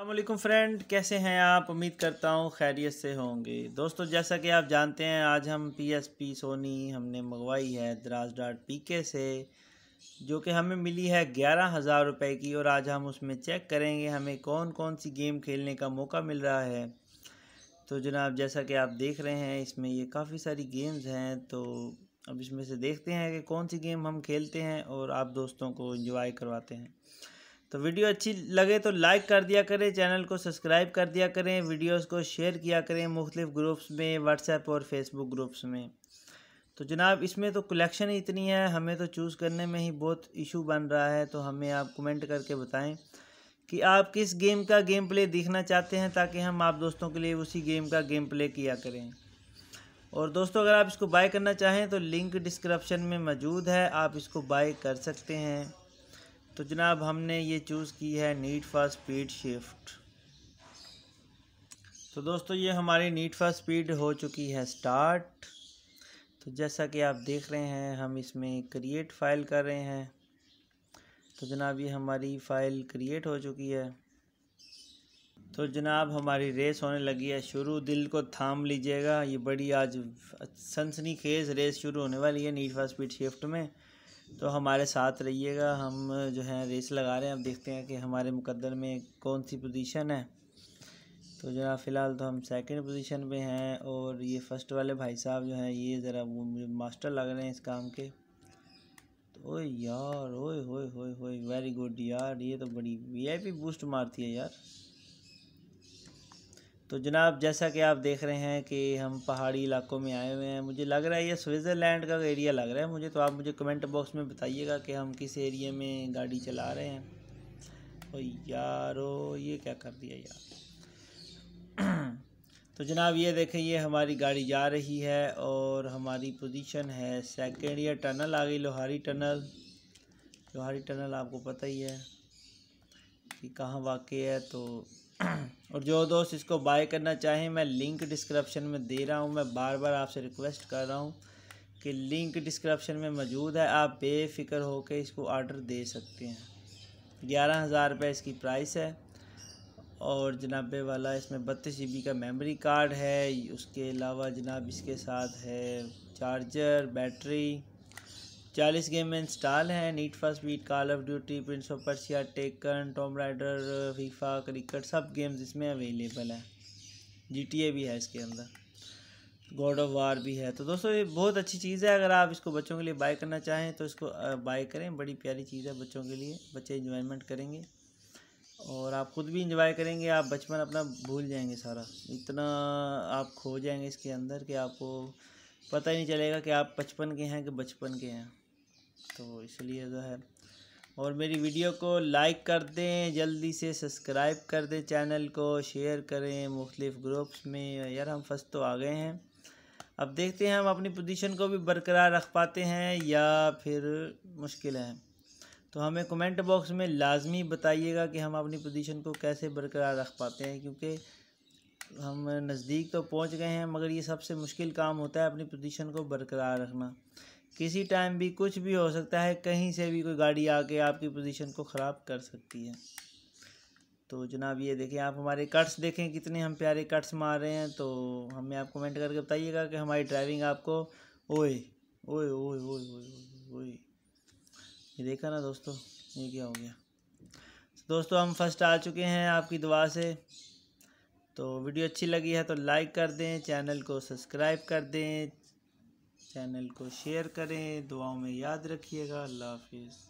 अल्लाम फ्रेंड कैसे हैं आप उम्मीद करता हूँ खैरियत से होंगे दोस्तों जैसा कि आप जानते हैं आज हम पी एस पी सोनी हमने मंगवाई है दराज डाट पी के से जो कि हमें मिली है ग्यारह हज़ार रुपये की और आज हम उसमें चेक करेंगे हमें कौन कौन सी गेम खेलने का मौका मिल रहा है तो जनाब जैसा कि आप देख रहे हैं इसमें ये काफ़ी सारी गेम्स हैं तो अब इसमें से देखते हैं कि कौन सी गेम हम खेलते हैं और आप दोस्तों को इंजॉय करवाते हैं तो वीडियो अच्छी लगे तो लाइक कर दिया करें चैनल को सब्सक्राइब कर दिया करें वीडियोस को शेयर किया करें मुख्तलिफ़ ग्रुप्स में व्हाट्सएप और फेसबुक ग्रुप्स में तो जनाब इसमें तो कलेक्शन ही इतनी है हमें तो चूज़ करने में ही बहुत इशू बन रहा है तो हमें आप कमेंट करके बताएं कि आप किस गेम का गेम प्ले देखना चाहते हैं ताकि हम आप दोस्तों के लिए उसी गेम का गेम प्ले किया करें और दोस्तों अगर आप इसको बाय करना चाहें तो लिंक डिस्क्रप्शन में मौजूद है आप इसको बाय कर सकते हैं तो जनाब हमने ये चूज़ की है नीट फॉर स्पीड शिफ्ट तो दोस्तों ये हमारी नीट फॉर स्पीड हो चुकी है स्टार्ट तो जैसा कि आप देख रहे हैं हम इसमें क्रिएट फाइल कर रहे हैं तो जनाब ये हमारी फ़ाइल क्रिएट हो चुकी है तो जनाब हमारी रेस होने लगी है शुरू दिल को थाम लीजिएगा ये बड़ी आज सनसनी खेज रेस शुरू होने वाली है नीट फॉर स्पीड शिफ्ट में तो हमारे साथ रहिएगा हम जो है रेस लगा रहे हैं अब देखते हैं कि हमारे मुकद्दर में कौन सी पोजीशन है तो जरा फ़िलहाल तो हम सेकंड पोजीशन पे हैं और ये फर्स्ट वाले भाई साहब जो हैं ये ज़रा वो मुझे मास्टर लग रहे हैं इस काम के तो ओ यार ओए होए होए होए वेरी गुड यार ये तो बड़ी पी बूस्ट मारती है यार तो जनाब जैसा कि आप देख रहे हैं कि हम पहाड़ी इलाकों में आए हुए हैं मुझे लग रहा है ये स्विट्ज़रलैंड का एरिया लग रहा है मुझे तो आप मुझे कमेंट बॉक्स में बताइएगा कि हम किस एरिया में गाड़ी चला रहे हैं ओ यारो ये क्या कर दिया यार तो जनाब ये देखें ये हमारी गाड़ी जा रही है और हमारी पोजीशन है सेकेंड ये टनल आ गई लोहारी टनल लोहारी टनल आपको पता ही है कि कहाँ वाक़ है तो और जो दोस्त इसको बाय करना चाहें मैं लिंक डिस्क्रिप्शन में दे रहा हूँ मैं बार बार आपसे रिक्वेस्ट कर रहा हूँ कि लिंक डिस्क्रिप्शन में मौजूद है आप बेफिक्र होकर इसको ऑर्डर दे सकते हैं ग्यारह हज़ार रुपये इसकी प्राइस है और जनाबे वाला इसमें बत्तीस जी का मेमोरी कार्ड है उसके अलावा जनाब इसके साथ है चार्जर बैटरी चालीस गेम में इंस्टॉल है Need for Speed Call of Duty Prince of Persia Tekken Tomb Raider FIFA cricket सब गेम्स इसमें अवेलेबल है जी भी है इसके अंदर गॉड ऑफ वार भी है तो दोस्तों ये बहुत अच्छी चीज़ है अगर आप इसको बच्चों के लिए बाय करना चाहें तो इसको बाय करें बड़ी प्यारी चीज़ है बच्चों के लिए बच्चे इंजॉयमेंट करेंगे और आप ख़ुद भी इंजॉय करेंगे आप बचपन अपना भूल जाएंगे सारा इतना आप खो जाएंगे इसके अंदर कि आपको पता ही नहीं चलेगा कि आप बचपन के हैं कि बचपन के हैं तो इसलिए जो है और मेरी वीडियो को लाइक कर दें जल्दी से सब्सक्राइब कर दें चैनल को शेयर करें मुख्तलिफ़ ग्रुप्स में यार हम फर्स्ट तो आ गए हैं अब देखते हैं हम अपनी पोजीशन को भी बरकरार रख पाते हैं या फिर मुश्किल है तो हमें कमेंट बॉक्स में लाजमी बताइएगा कि हम अपनी पोजीशन को कैसे बरकरार रख पाते हैं क्योंकि हम नज़दीक तो पहुंच गए हैं मगर ये सबसे मुश्किल काम होता है अपनी पोजीशन को बरकरार रखना किसी टाइम भी कुछ भी हो सकता है कहीं से भी कोई गाड़ी आके आपकी पोजीशन को ख़राब कर सकती है तो जनाब ये देखें आप हमारे कट्स देखें कितने हम प्यारे कट्स मार रहे हैं तो हमें आप कमेंट करके बताइएगा कि हमारी ड्राइविंग आपको ओए ओए ओए ओए ओए ओए ये देखा ना दोस्तों ये क्या हो गया दोस्तों हम फर्स्ट आ चुके हैं आपकी दुआ से तो वीडियो अच्छी लगी है तो लाइक कर दें चैनल को सब्सक्राइब कर दें चैनल को शेयर करें दुआओं में याद रखिएगा अल्लाह हाफिज़